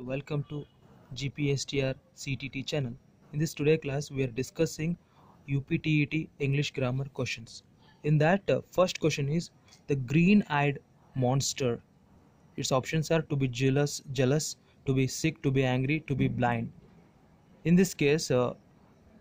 So welcome to GPSTR CTT channel. In this today class we are discussing UPTET English grammar questions. In that uh, first question is the green-eyed monster. Its options are to be jealous, jealous, to be sick, to be angry, to be blind. In this case uh,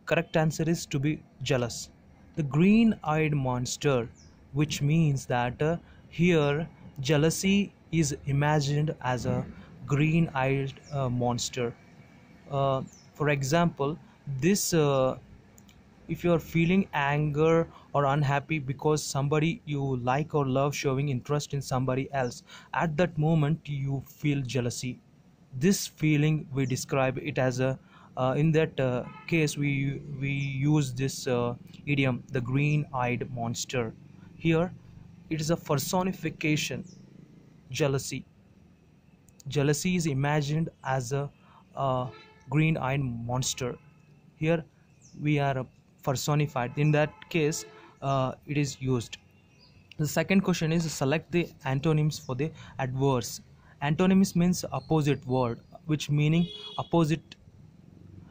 correct answer is to be jealous. The green-eyed monster which means that uh, here jealousy is imagined as a green eyed uh, monster. Uh, for example, this uh, if you are feeling anger or unhappy because somebody you like or love showing interest in somebody else, at that moment you feel jealousy. This feeling we describe it as a uh, in that uh, case we we use this idiom the green-eyed monster. Here it is a personification jealousy jealousy is imagined as a, a green eyed monster. Here we are uh, personified. In that case, uh, it is used. The second question is select the antonyms for the adverse. Antonyms means opposite word, which meaning opposite.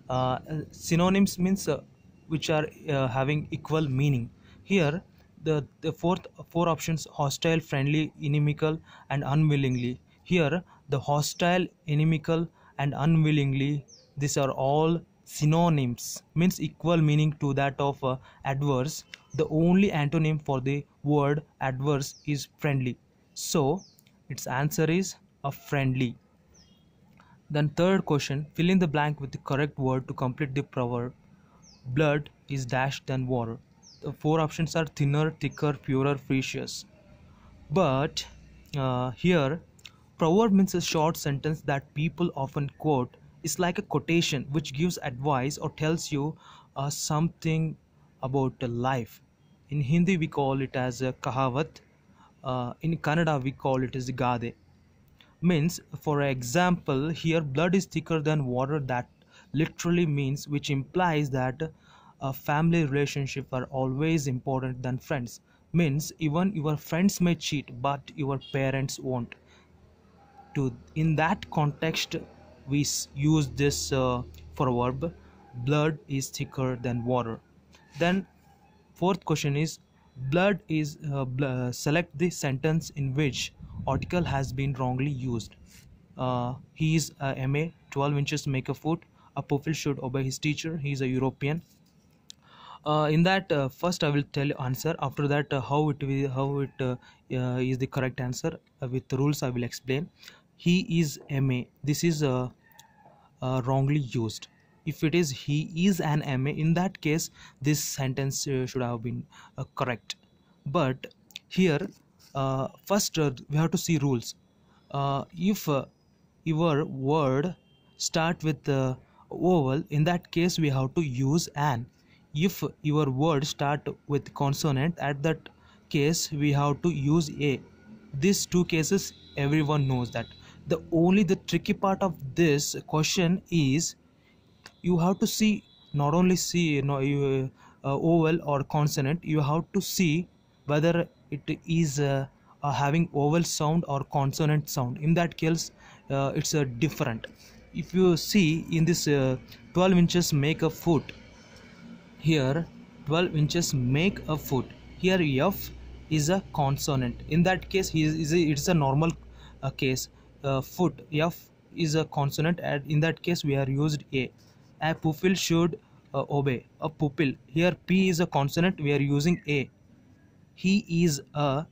Uh, synonyms means uh, which are uh, having equal meaning. Here, the, the fourth four options hostile, friendly, inimical, and unwillingly. Here, the hostile, inimical, and unwillingly, these are all synonyms, means equal meaning to that of uh, adverse. The only antonym for the word adverse is friendly. So, its answer is a friendly. Then, third question fill in the blank with the correct word to complete the proverb. Blood is dashed than water. The four options are thinner, thicker, purer, precious. But uh, here proverb means a short sentence that people often quote. It's like a quotation which gives advice or tells you uh, something about life. In Hindi, we call it as a kahavat Uh, in Kannada, we call it as gade. Means, for example, here blood is thicker than water. That literally means, which implies that uh, family relationship are always important than friends means even your friends may cheat but your parents won't to in that context we use this uh, verb. blood is thicker than water then fourth question is blood is uh, bl- uh, select the sentence in which article has been wrongly used uh, he is a ma 12 inches make a foot a pupil should obey his teacher he is a european uh, in that uh, first i will tell answer after that uh, how it will, how it uh, is the correct answer uh, with rules i will explain he is ma this is uh, uh, wrongly used if it is he is an ma in that case this sentence uh, should have been uh, correct but here uh, first uh, we have to see rules if your word start with the vowel in that case we have to use an if your word start with consonant at that case we have to use a these two cases everyone knows that the only the tricky part of this question is you have to see not only see you know you, uh, oval or consonant you have to see whether it is uh, uh, having oval sound or consonant sound in that case uh, it's a uh, different if you see in this uh, 12 inches make a foot here 12 inches make a foot here f is a consonant in that case is, it's a normal case uh, foot f is a consonant and in that case we are used a a pupil should uh, obey a pupil here p is a consonant we are using a he is a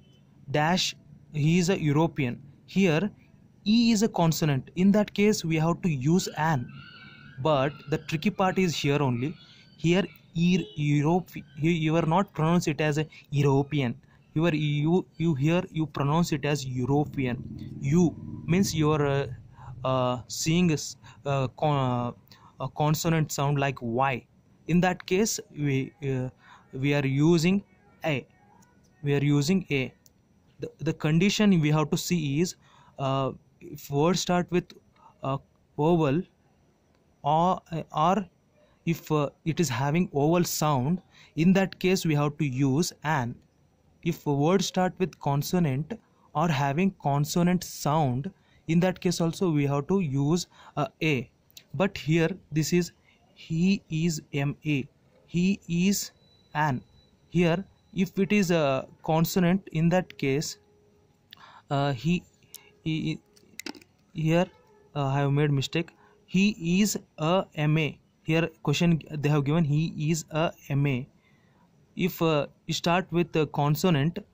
dash he is a european here e is a consonant in that case we have to use an but the tricky part is here only here Europe you, you are not pronounce it as a European you are you you here you pronounce it as European you means you are uh, uh seeing a, uh, con- uh, a, consonant sound like y in that case we we are using a we are using a the, the condition we have to see is if word start with a vowel or or if uh, it is having oval sound in that case we have to use an if words start with consonant or having consonant sound in that case also we have to use a uh, a but here this is he is ma he is an here if it is a consonant in that case uh, he, he here uh, i have made mistake he is a ma here question they have given he is a ma if uh, start with a consonant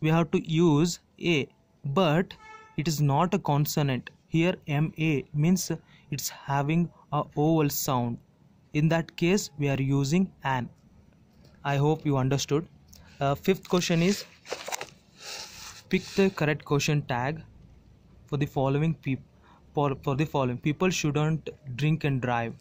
we have to use a but it is not a consonant here ma means it's having a oval sound in that case we are using an i hope you understood uh, fifth question is pick the correct question tag for the following people for, for the following people shouldn't drink and drive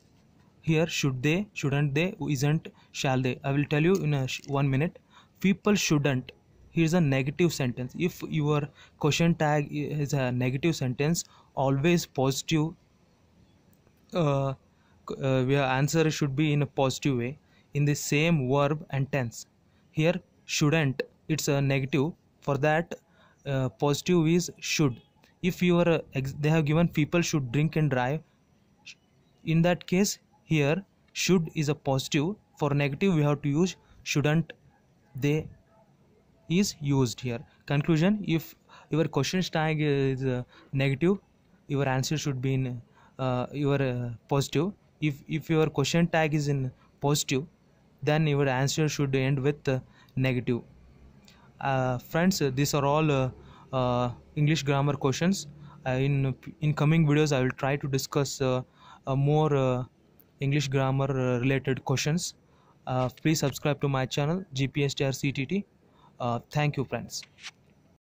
here should they shouldn't they isn't shall they i will tell you in a one minute people shouldn't here's a negative sentence if your question tag is a negative sentence always positive uh, uh, your answer should be in a positive way in the same verb and tense here shouldn't it's a negative for that uh, positive is should if you are uh, ex- they have given people should drink and drive in that case here should is a positive for negative we have to use shouldn't they is used here conclusion if your question tag is uh, negative your answer should be in uh, your uh, positive if if your question tag is in positive then your answer should end with uh, negative uh, friends these are all uh, english grammar questions in in coming videos i will try to discuss more english grammar related questions please subscribe to my channel gpstrctt uh, thank you friends.